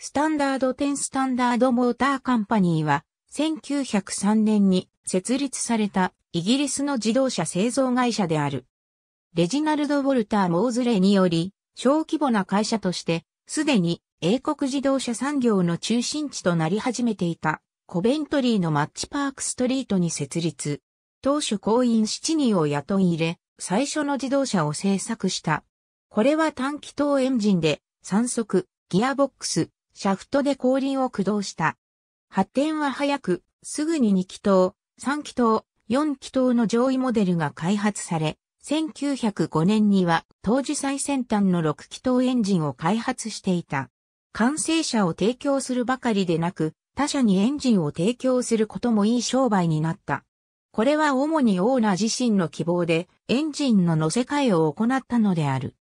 スタンダード10スタンダードモーターカンパニーは、1903年に設立されたイギリスの自動車製造会社である。レジナルド・ウォルター・モーズレにより、小規模な会社として、すでに英国自動車産業の中心地となり始めていた、コベントリーのマッチパークストリートに設立。当初公員7人を雇い入れ、最初の自動車を製作した。これは短気筒エンジンで、3速、ギアボックス、シャフトで後輪を駆動した。発展は早く、すぐに2気筒、3気筒、4気筒の上位モデルが開発され、1905年には当時最先端の6気筒エンジンを開発していた。完成車を提供するばかりでなく、他社にエンジンを提供することもいい商売になった。これは主にオーナー自身の希望でエンジンの乗せ替えを行ったのである。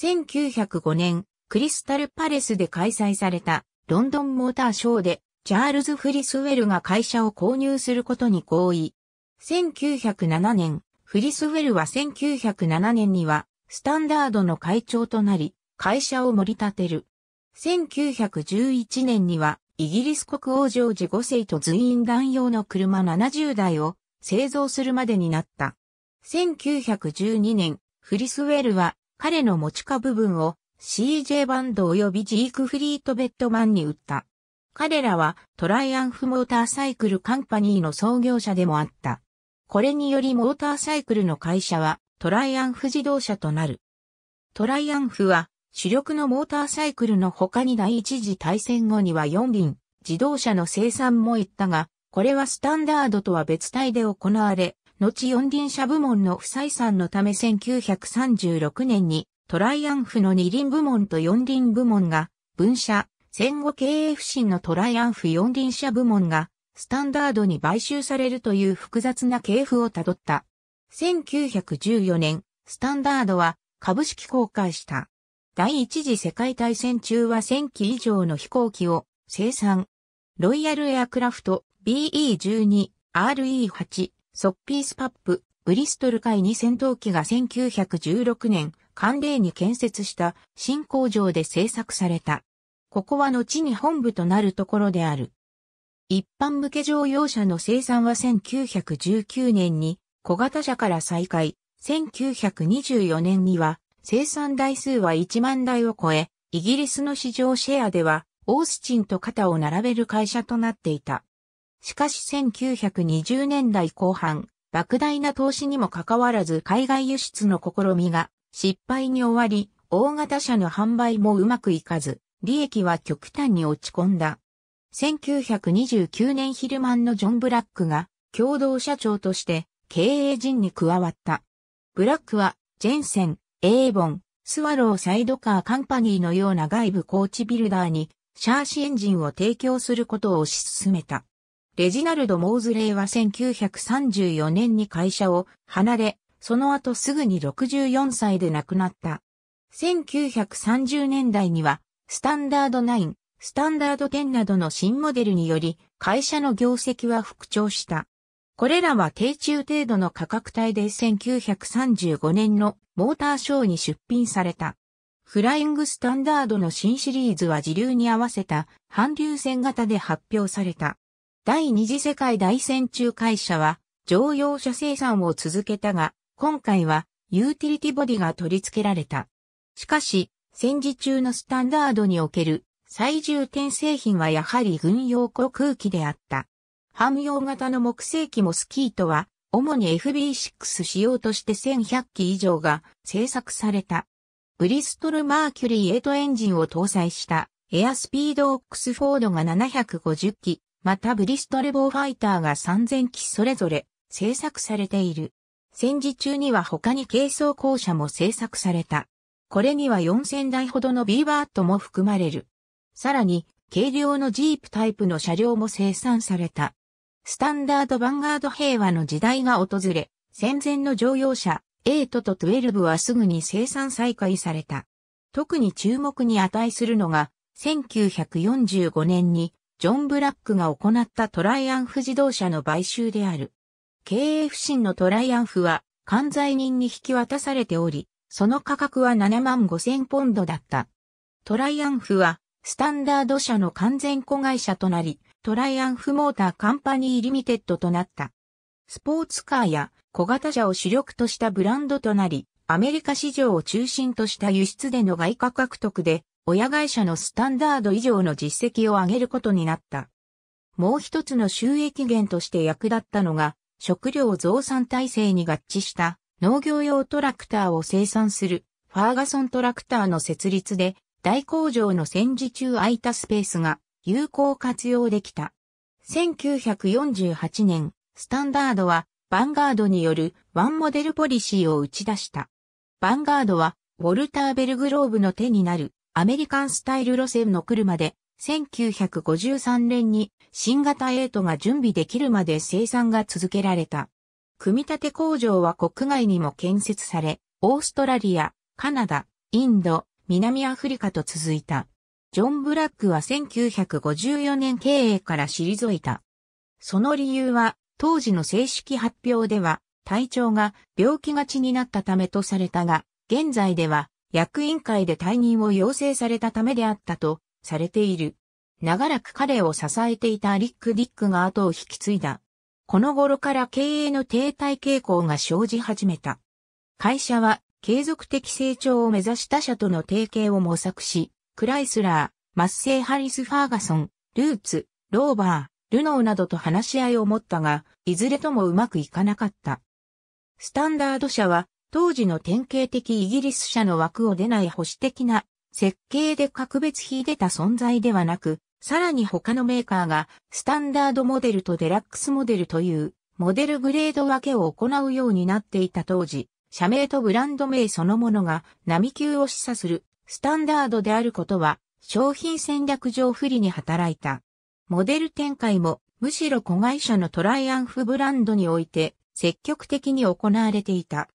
1905年、クリスタルパレスで開催されたロンドンモーターショーでチャールズ・フリスウェルが会社を購入することに合意。1907年、フリスウェルは1907年にはスタンダードの会長となり、会社を盛り立てる。1911年にはイギリス国王ジョージ5世と随員弾用の車70台を製造するまでになった。1912年、フリスウェルは彼の持ち家部分を CJ バンド及びジークフリートベッドマンに売った。彼らはトライアンフモーターサイクルカンパニーの創業者でもあった。これによりモーターサイクルの会社はトライアンフ自動車となる。トライアンフは主力のモーターサイクルの他に第一次大戦後には4輪自動車の生産も行ったが、これはスタンダードとは別体で行われ、後4輪車部門の不採算のため1936年にトライアンフの二輪部門と四輪部門が、分社、戦後経営不振のトライアンフ四輪車部門が、スタンダードに買収されるという複雑な系譜をたどった。1914年、スタンダードは株式公開した。第一次世界大戦中は1000機以上の飛行機を生産。ロイヤルエアクラフト BE12、RE8、ソッピースパップ、ブリストル海に戦闘機が1916年寒冷に建設した新工場で製作された。ここは後に本部となるところである。一般向け乗用車の生産は1919年に小型車から再開、1924年には生産台数は1万台を超え、イギリスの市場シェアではオースチンと肩を並べる会社となっていた。しかし1920年代後半、莫大な投資にもかかわらず海外輸出の試みが失敗に終わり、大型車の販売もうまくいかず、利益は極端に落ち込んだ。1929年ヒルマンのジョン・ブラックが共同社長として経営陣に加わった。ブラックはジェンセン、エーボン、スワローサイドカーカンパニーのような外部コーチビルダーにシャーシエンジンを提供することを推し進めた。レジナルド・モーズレイは1934年に会社を離れ、その後すぐに64歳で亡くなった。1930年代には、スタンダード9、スタンダード10などの新モデルにより、会社の業績は復調した。これらは低中程度の価格帯で1935年のモーターショーに出品された。フライングスタンダードの新シリーズは時流に合わせた反流線型で発表された。第二次世界大戦中会社は乗用車生産を続けたが、今回はユーティリティボディが取り付けられた。しかし、戦時中のスタンダードにおける最重点製品はやはり軍用航空機であった。汎用型の木製機もスキーとは、主に FB6 仕様として1100機以上が製作された。ブリストルマーキュリー8エンジンを搭載したエアスピードオックスフォードが750機、またブリストルボーファイターが3000機それぞれ製作されている。戦時中には他に軽装校舎も製作された。これには4000台ほどのビーバーットも含まれる。さらに、軽量のジープタイプの車両も生産された。スタンダードヴァンガード平和の時代が訪れ、戦前の乗用車、8と12はすぐに生産再開された。特に注目に値するのが、1945年にジョン・ブラックが行ったトライアンフ自動車の買収である。経営不振のトライアンフは、関西人に引き渡されており、その価格は7万5千ポンドだった。トライアンフは、スタンダード社の完全子会社となり、トライアンフモーターカンパニーリミテッドとなった。スポーツカーや小型車を主力としたブランドとなり、アメリカ市場を中心とした輸出での外貨獲得で、親会社のスタンダード以上の実績を上げることになった。もう一つの収益源として役立ったのが、食料増産体制に合致した農業用トラクターを生産するファーガソントラクターの設立で大工場の戦時中空いたスペースが有効活用できた。1948年、スタンダードはバンガードによるワンモデルポリシーを打ち出した。バンガードはウォルターベルグローブの手になるアメリカンスタイル路線の車で1953年に新型8が準備できるまで生産が続けられた。組み立て工場は国外にも建設され、オーストラリア、カナダ、インド、南アフリカと続いた。ジョン・ブラックは1954年経営から退いた。その理由は、当時の正式発表では、体調が病気がちになったためとされたが、現在では役員会で退任を要請されたためであったとされている。長らく彼を支えていたリック・ディックが後を引き継いだ。この頃から経営の停滞傾向が生じ始めた。会社は継続的成長を目指した社との提携を模索し、クライスラー、マッセイ・ハリス・ファーガソン、ルーツ、ローバー、ルノーなどと話し合いを持ったが、いずれともうまくいかなかった。スタンダード社は、当時の典型的イギリス社の枠を出ない保守的な設計で格別秀でた存在ではなく、さらに他のメーカーがスタンダードモデルとデラックスモデルというモデルグレード分けを行うようになっていた当時、社名とブランド名そのものが波級を示唆するスタンダードであることは商品戦略上不利に働いた。モデル展開もむしろ子会社のトライアンフブランドにおいて積極的に行われていた。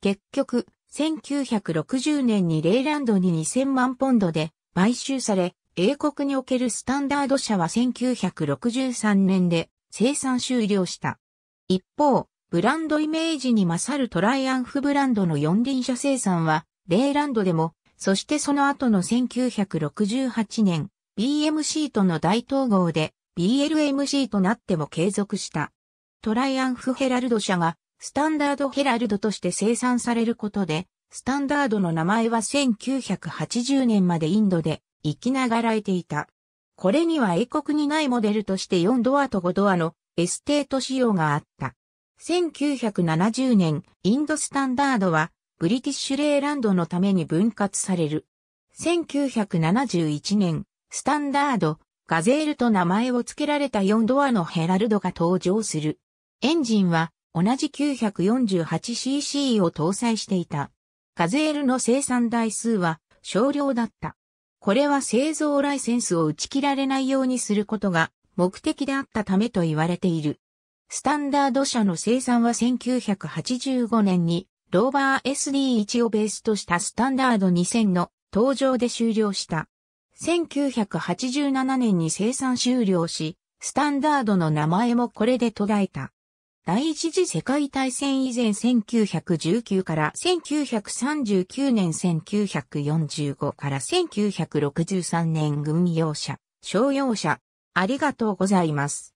結局、1960年にレイランドに2000万ポンドで買収され、英国におけるスタンダード社は1963年で生産終了した。一方、ブランドイメージに勝るトライアンフブランドの四輪車生産は、レイランドでも、そしてその後の1968年、BMC との大統合で BLMC となっても継続した。トライアンフヘラルド社がスタンダードヘラルドとして生産されることで、スタンダードの名前は1980年までインドで生きながらえていた。これには英国にないモデルとして4ドアと5ドアのエステート仕様があった。1970年、インドスタンダードは、ブリティッシュレーランドのために分割される。1971年、スタンダード、ガゼールと名前を付けられた4ドアのヘラルドが登場する。エンジンは、同じ 948cc を搭載していた。ガゼールの生産台数は少量だった。これは製造ライセンスを打ち切られないようにすることが目的であったためと言われている。スタンダード社の生産は1985年にローバー SD1 をベースとしたスタンダード2000の登場で終了した。1987年に生産終了し、スタンダードの名前もこれで途絶えた。第一次世界大戦以前1919から1939年1945から1963年軍用車、商用車。ありがとうございます。